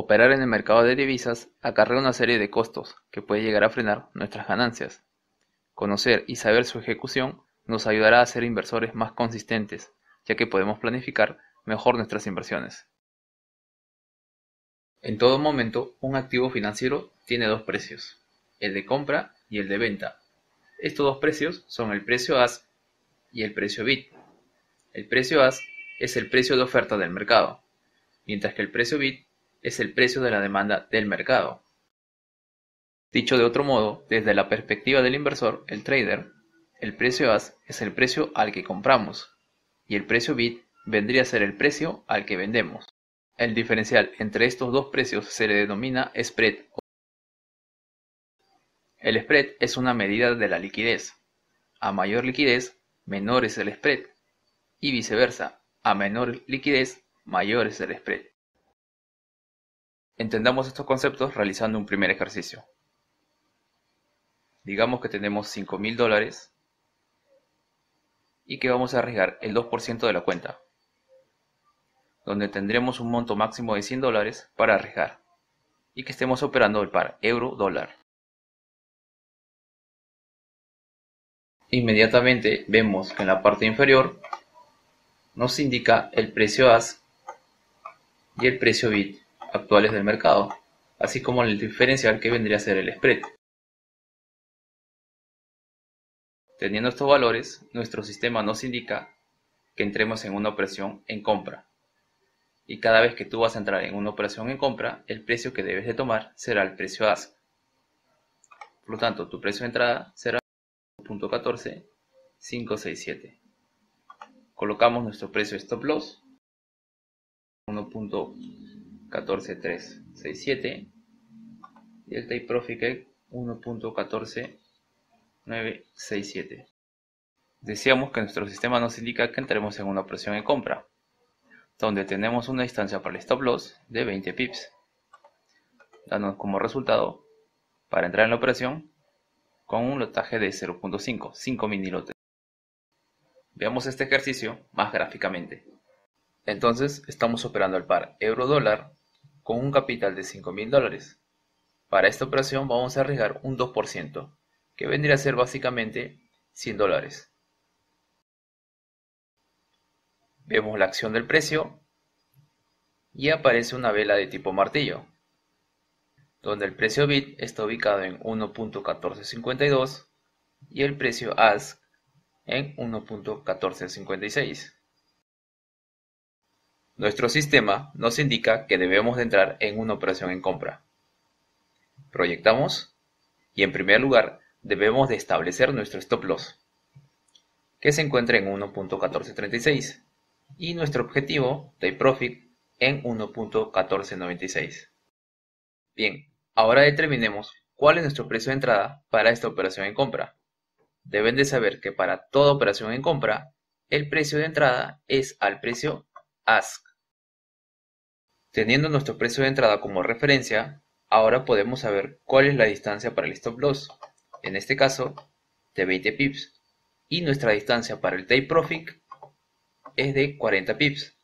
Operar en el mercado de divisas acarrea una serie de costos que puede llegar a frenar nuestras ganancias. Conocer y saber su ejecución nos ayudará a ser inversores más consistentes, ya que podemos planificar mejor nuestras inversiones. En todo momento, un activo financiero tiene dos precios, el de compra y el de venta. Estos dos precios son el precio AS y el precio BIT. El precio AS es el precio de oferta del mercado, mientras que el precio BIT es el precio de la demanda del mercado. Dicho de otro modo, desde la perspectiva del inversor, el trader, el precio AS es el precio al que compramos y el precio BIT vendría a ser el precio al que vendemos. El diferencial entre estos dos precios se le denomina spread. El spread es una medida de la liquidez. A mayor liquidez, menor es el spread y viceversa, a menor liquidez, mayor es el spread. Entendamos estos conceptos realizando un primer ejercicio. Digamos que tenemos 5000 dólares y que vamos a arriesgar el 2% de la cuenta, donde tendremos un monto máximo de 100 dólares para arriesgar y que estemos operando el par euro-dólar. Inmediatamente vemos que en la parte inferior nos indica el precio AS y el precio BIT actuales del mercado, así como el diferencial que vendría a ser el spread. Teniendo estos valores, nuestro sistema nos indica que entremos en una operación en compra. Y cada vez que tú vas a entrar en una operación en compra, el precio que debes de tomar será el precio ASK. Por lo tanto, tu precio de entrada será 1.14567. Colocamos nuestro precio stop loss 1. 14367 el y Proficake 1.14967. Decíamos que nuestro sistema nos indica que entremos en una operación de compra, donde tenemos una distancia para el stop loss de 20 pips, dándonos como resultado, para entrar en la operación, con un lotaje de 0.5, 5 mini lotes. Veamos este ejercicio más gráficamente. Entonces, estamos operando el par euro-dólar con un capital de $5,000, dólares. Para esta operación vamos a arriesgar un 2%, que vendría a ser básicamente 100 dólares. Vemos la acción del precio y aparece una vela de tipo martillo, donde el precio BIT está ubicado en 1.1452 y el precio ASK en 1.1456. Nuestro sistema nos indica que debemos de entrar en una operación en compra. Proyectamos y en primer lugar debemos de establecer nuestro stop loss, que se encuentra en 1.1436 y nuestro objetivo de profit en 1.1496. Bien, ahora determinemos cuál es nuestro precio de entrada para esta operación en compra. Deben de saber que para toda operación en compra, el precio de entrada es al precio ASK Teniendo nuestro precio de entrada como referencia, ahora podemos saber cuál es la distancia para el stop loss, en este caso de 20 pips, y nuestra distancia para el take profit es de 40 pips,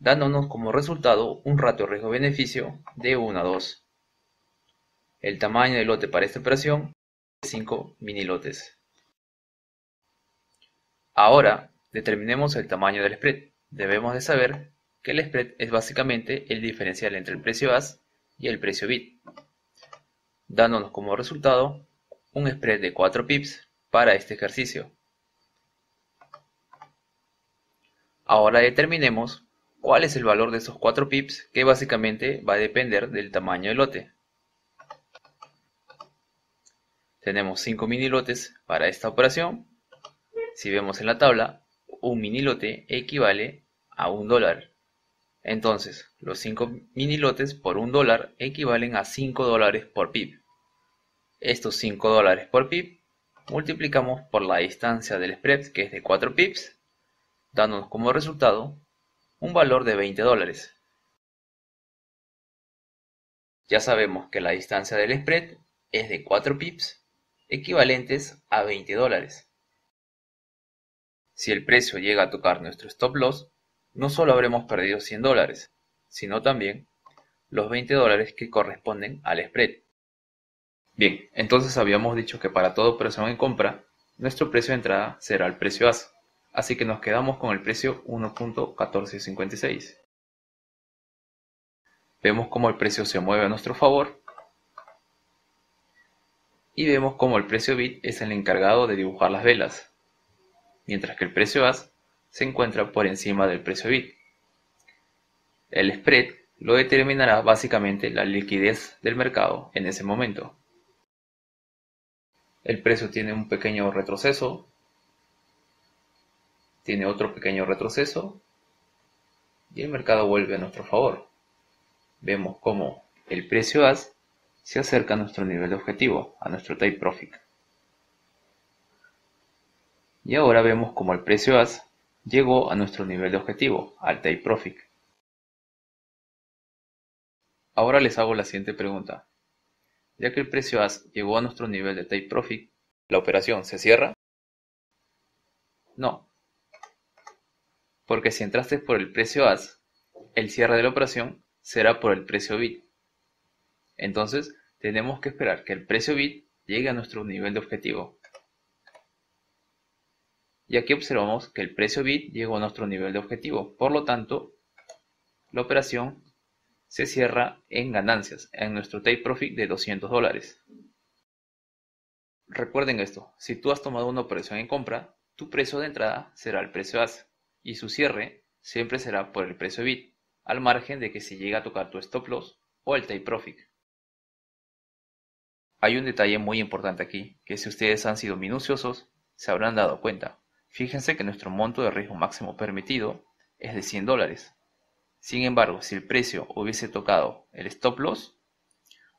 dándonos como resultado un ratio riesgo-beneficio de 1 a 2. El tamaño del lote para esta operación es 5 mini lotes. Ahora determinemos el tamaño del spread. Debemos de saber que el spread es básicamente el diferencial entre el precio AS y el precio bit, dándonos como resultado un spread de 4 pips para este ejercicio. Ahora determinemos cuál es el valor de esos 4 pips que básicamente va a depender del tamaño del lote. Tenemos 5 mini lotes para esta operación. Si vemos en la tabla, un mini lote equivale a un dólar. Entonces, los cinco minilotes por un dólar equivalen a 5 dólares por pip. Estos 5 dólares por pip multiplicamos por la distancia del spread que es de 4 pips, dándonos como resultado un valor de 20 dólares. Ya sabemos que la distancia del spread es de 4 pips, equivalentes a 20 dólares. Si el precio llega a tocar nuestro stop loss, no solo habremos perdido 100 dólares, sino también los 20 dólares que corresponden al spread. Bien, entonces habíamos dicho que para toda operación en compra, nuestro precio de entrada será el precio AS, así que nos quedamos con el precio 1.1456. Vemos cómo el precio se mueve a nuestro favor y vemos cómo el precio BIT es el encargado de dibujar las velas, mientras que el precio AS se encuentra por encima del precio bit. El spread lo determinará básicamente la liquidez del mercado en ese momento. El precio tiene un pequeño retroceso, tiene otro pequeño retroceso y el mercado vuelve a nuestro favor. Vemos cómo el precio AS se acerca a nuestro nivel de objetivo, a nuestro take profit. Y ahora vemos como el precio AS llegó a nuestro nivel de objetivo, Take Profit. Ahora les hago la siguiente pregunta. Ya que el precio AS llegó a nuestro nivel de Take Profit, ¿la operación se cierra? No. Porque si entraste por el precio AS, el cierre de la operación será por el precio BIT. Entonces, tenemos que esperar que el precio BIT llegue a nuestro nivel de objetivo, y aquí observamos que el precio bit llegó a nuestro nivel de objetivo, por lo tanto la operación se cierra en ganancias, en nuestro take profit de 200 dólares. Recuerden esto, si tú has tomado una operación en compra, tu precio de entrada será el precio AS y su cierre siempre será por el precio bit, al margen de que se llegue a tocar tu stop loss o el take profit. Hay un detalle muy importante aquí, que si ustedes han sido minuciosos, se habrán dado cuenta. Fíjense que nuestro monto de riesgo máximo permitido es de 100 dólares. Sin embargo, si el precio hubiese tocado el stop loss,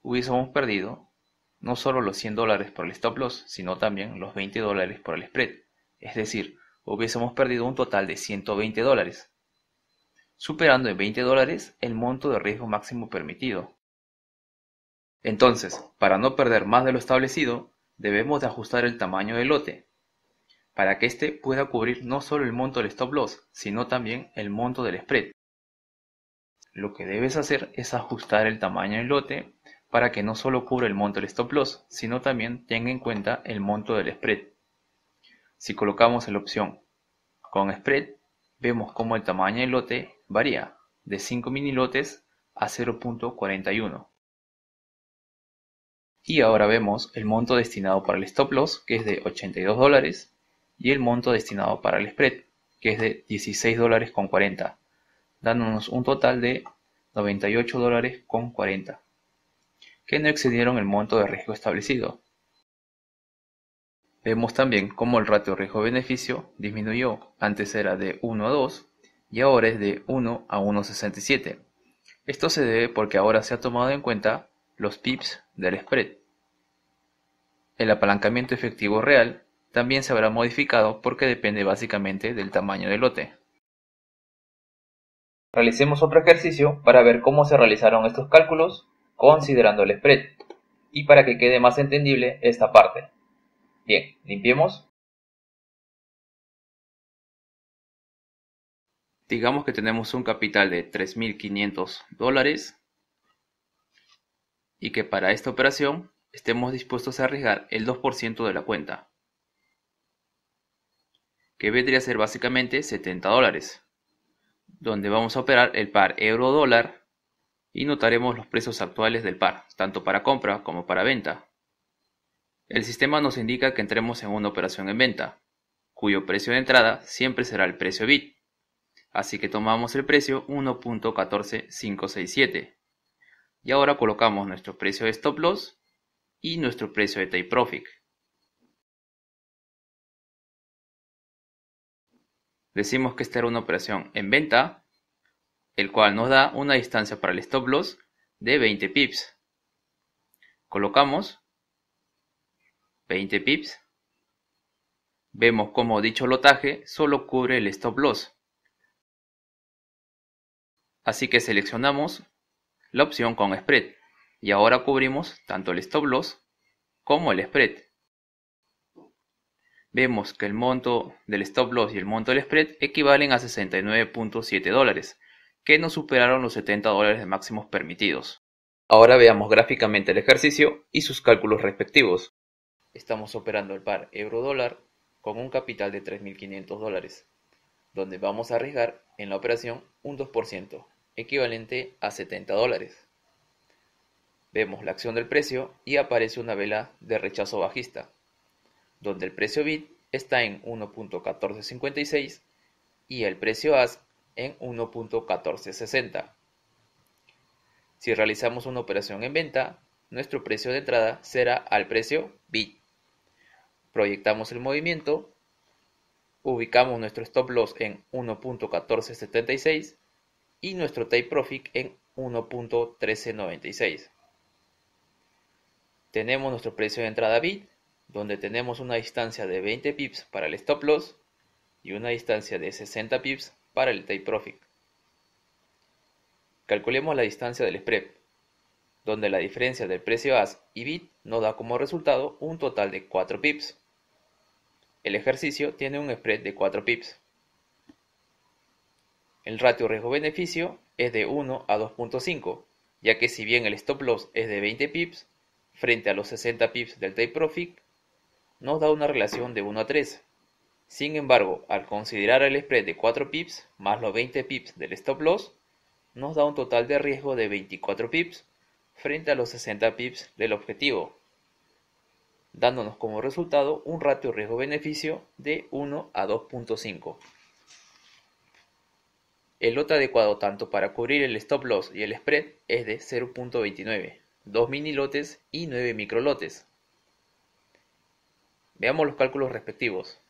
hubiésemos perdido no solo los 100 dólares por el stop loss, sino también los 20 dólares por el spread. Es decir, hubiésemos perdido un total de 120 dólares, superando en 20 dólares el monto de riesgo máximo permitido. Entonces, para no perder más de lo establecido, debemos de ajustar el tamaño del lote, para que éste pueda cubrir no solo el monto del stop loss, sino también el monto del spread. Lo que debes hacer es ajustar el tamaño del lote para que no solo cubra el monto del stop loss, sino también tenga en cuenta el monto del spread. Si colocamos la opción con spread, vemos cómo el tamaño del lote varía de 5 mini lotes a 0.41. Y ahora vemos el monto destinado para el stop loss, que es de 82 dólares, y el monto destinado para el spread, que es de 16 dólares con 40, dándonos un total de 98 dólares con 40, que no excedieron el monto de riesgo establecido. Vemos también cómo el ratio riesgo-beneficio disminuyó, antes era de 1 a 2 y ahora es de 1 a 1,67. Esto se debe porque ahora se ha tomado en cuenta los pips del spread. El apalancamiento efectivo real también se habrá modificado porque depende básicamente del tamaño del lote. Realicemos otro ejercicio para ver cómo se realizaron estos cálculos considerando el spread y para que quede más entendible esta parte. Bien, limpiemos. Digamos que tenemos un capital de 3.500 dólares y que para esta operación estemos dispuestos a arriesgar el 2% de la cuenta que vendría a ser básicamente 70 dólares, donde vamos a operar el par euro-dólar y notaremos los precios actuales del par, tanto para compra como para venta. El sistema nos indica que entremos en una operación en venta, cuyo precio de entrada siempre será el precio bit, así que tomamos el precio 1.14567 y ahora colocamos nuestro precio de stop loss y nuestro precio de take profit. decimos que esta era una operación en venta, el cual nos da una distancia para el stop loss de 20 pips. Colocamos 20 pips. Vemos como dicho lotaje solo cubre el stop loss. Así que seleccionamos la opción con spread y ahora cubrimos tanto el stop loss como el spread vemos que el monto del stop loss y el monto del spread equivalen a 69.7 dólares, que no superaron los 70 dólares de máximos permitidos. Ahora veamos gráficamente el ejercicio y sus cálculos respectivos. Estamos operando el par euro-dólar con un capital de 3.500 dólares, donde vamos a arriesgar en la operación un 2%, equivalente a 70 dólares. Vemos la acción del precio y aparece una vela de rechazo bajista, donde el precio bid está en 1.1456 y el precio ask en 1.1460. Si realizamos una operación en venta, nuestro precio de entrada será al precio bid. Proyectamos el movimiento, ubicamos nuestro stop loss en 1.1476 y nuestro take profit en 1.1396. Tenemos nuestro precio de entrada bid donde tenemos una distancia de 20 pips para el stop loss y una distancia de 60 pips para el take profit. Calculemos la distancia del spread, donde la diferencia del precio AS y BIT nos da como resultado un total de 4 pips. El ejercicio tiene un spread de 4 pips. El ratio riesgo-beneficio es de 1 a 2.5, ya que si bien el stop loss es de 20 pips, frente a los 60 pips del take profit, nos da una relación de 1 a 3. Sin embargo, al considerar el spread de 4 pips más los 20 pips del stop loss, nos da un total de riesgo de 24 pips frente a los 60 pips del objetivo, dándonos como resultado un ratio riesgo-beneficio de 1 a 2.5. El lote adecuado tanto para cubrir el stop loss y el spread es de 0.29, 2 mini lotes y 9 microlotes. Veamos los cálculos respectivos.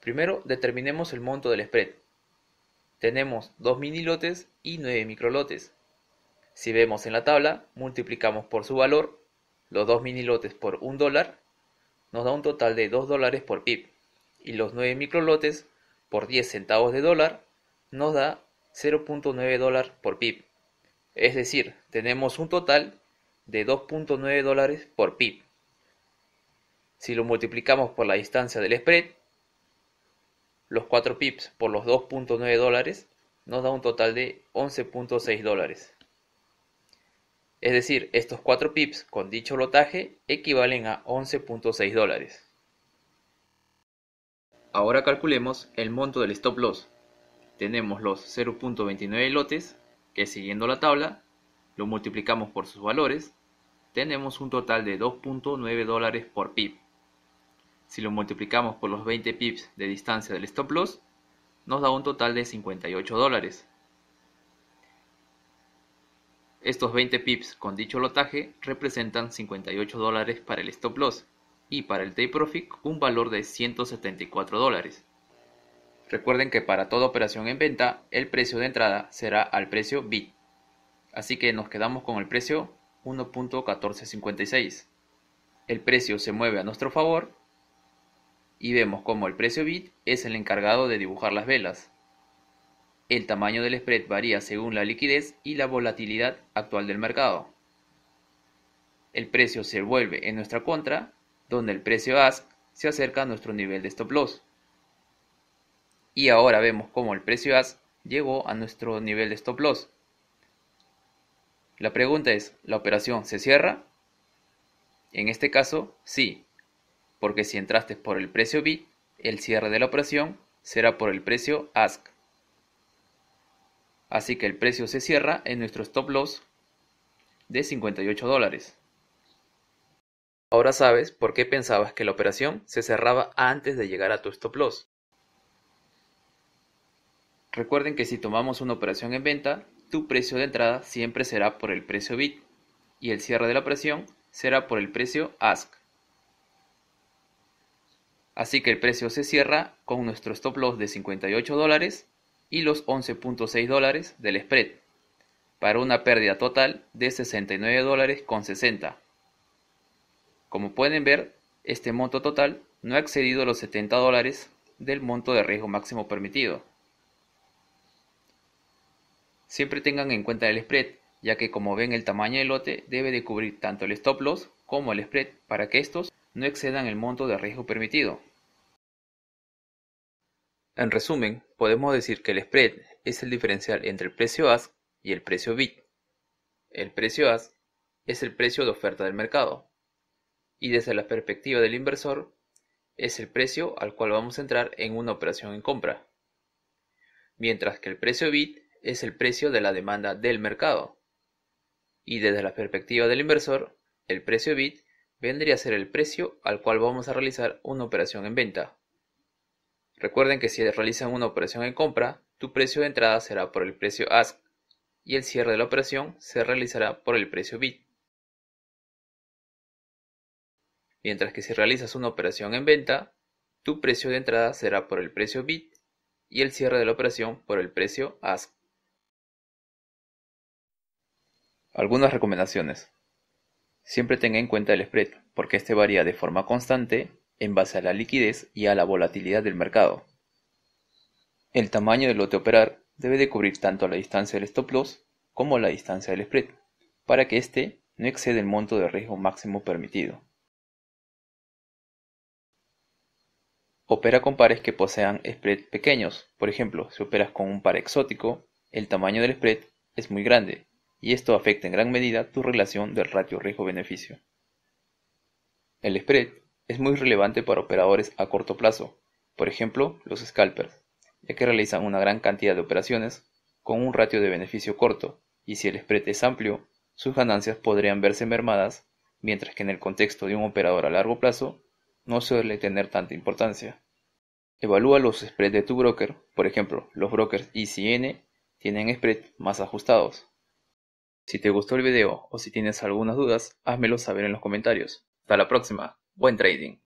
Primero, determinemos el monto del spread. Tenemos 2 minilotes y 9 microlotes. Si vemos en la tabla, multiplicamos por su valor los 2 minilotes por 1 dólar, nos da un total de 2 dólares por pip, y los 9 microlotes por 10 centavos de dólar nos da 0.9 dólares por pip. Es decir, tenemos un total de 2.9 dólares por pip. Si lo multiplicamos por la distancia del spread, los 4 pips por los 2.9 dólares, nos da un total de 11.6 dólares. Es decir, estos 4 pips con dicho lotaje equivalen a 11.6 dólares. Ahora calculemos el monto del stop loss. Tenemos los 0.29 lotes, que siguiendo la tabla, lo multiplicamos por sus valores, tenemos un total de 2.9 dólares por pip. Si lo multiplicamos por los 20 pips de distancia del stop loss, nos da un total de 58 dólares. Estos 20 pips con dicho lotaje representan 58 dólares para el stop loss y para el take profit un valor de 174 dólares. Recuerden que para toda operación en venta el precio de entrada será al precio bid, así que nos quedamos con el precio 1.1456. El precio se mueve a nuestro favor y vemos cómo el precio bit es el encargado de dibujar las velas. El tamaño del spread varía según la liquidez y la volatilidad actual del mercado. El precio se vuelve en nuestra contra, donde el precio ask se acerca a nuestro nivel de stop loss. Y ahora vemos cómo el precio ask llegó a nuestro nivel de stop loss. La pregunta es, ¿la operación se cierra? En este caso, sí, porque si entraste por el precio BIT, el cierre de la operación será por el precio ask. Así que el precio se cierra en nuestro stop loss de 58 dólares. Ahora sabes por qué pensabas que la operación se cerraba antes de llegar a tu stop loss. Recuerden que si tomamos una operación en venta, tu precio de entrada siempre será por el precio BIT, y el cierre de la operación será por el precio ask. Así que el precio se cierra con nuestro stop loss de 58 dólares y los 11.6 dólares del spread, para una pérdida total de 69 dólares con 60. Como pueden ver, este monto total no ha excedido los 70 dólares del monto de riesgo máximo permitido. Siempre tengan en cuenta el spread, ya que como ven el tamaño del lote debe de cubrir tanto el stop loss como el spread para que estos no excedan el monto de riesgo permitido. En resumen, podemos decir que el spread es el diferencial entre el precio ask y el precio BIT. El precio ask es el precio de oferta del mercado y desde la perspectiva del inversor es el precio al cual vamos a entrar en una operación en compra, mientras que el precio BIT es el precio de la demanda del mercado y desde la perspectiva del inversor el precio bid vendría a ser el precio al cual vamos a realizar una operación en venta. Recuerden que si realizan una operación en compra, tu precio de entrada será por el precio ASK y el cierre de la operación se realizará por el precio BIT. Mientras que si realizas una operación en venta, tu precio de entrada será por el precio BIT, y el cierre de la operación por el precio ASK. Algunas recomendaciones. Siempre tenga en cuenta el spread, porque este varía de forma constante en base a la liquidez y a la volatilidad del mercado. El tamaño del lote operar debe de cubrir tanto la distancia del stop loss como la distancia del spread, para que éste no exceda el monto de riesgo máximo permitido. Opera con pares que posean spread pequeños, por ejemplo, si operas con un par exótico, el tamaño del spread es muy grande, y esto afecta en gran medida tu relación del ratio riesgo-beneficio. El spread es muy relevante para operadores a corto plazo, por ejemplo, los scalpers, ya que realizan una gran cantidad de operaciones con un ratio de beneficio corto, y si el spread es amplio, sus ganancias podrían verse mermadas, mientras que en el contexto de un operador a largo plazo no suele tener tanta importancia. Evalúa los spreads de tu broker, por ejemplo, los brokers ICN tienen spreads más ajustados, si te gustó el video o si tienes algunas dudas, házmelo saber en los comentarios. Hasta la próxima, buen trading.